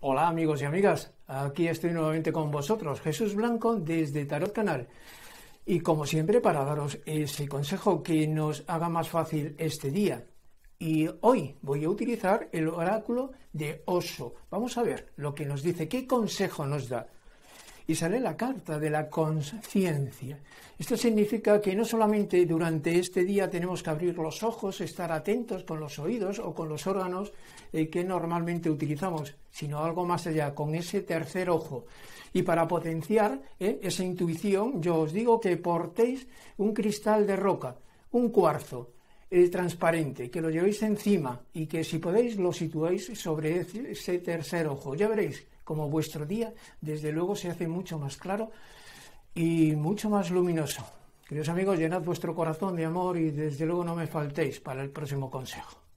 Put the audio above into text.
Hola amigos y amigas, aquí estoy nuevamente con vosotros, Jesús Blanco desde Tarot Canal. Y como siempre, para daros ese consejo que nos haga más fácil este día. Y hoy voy a utilizar el oráculo de Oso. Vamos a ver lo que nos dice, qué consejo nos da y sale la carta de la conciencia. Esto significa que no solamente durante este día tenemos que abrir los ojos, estar atentos con los oídos o con los órganos eh, que normalmente utilizamos, sino algo más allá, con ese tercer ojo. Y para potenciar eh, esa intuición, yo os digo que portéis un cristal de roca, un cuarzo, eh, transparente, que lo llevéis encima y que si podéis lo situéis sobre ese tercer ojo. Ya veréis como vuestro día, desde luego se hace mucho más claro y mucho más luminoso. Queridos amigos, llenad vuestro corazón de amor y desde luego no me faltéis para el próximo consejo.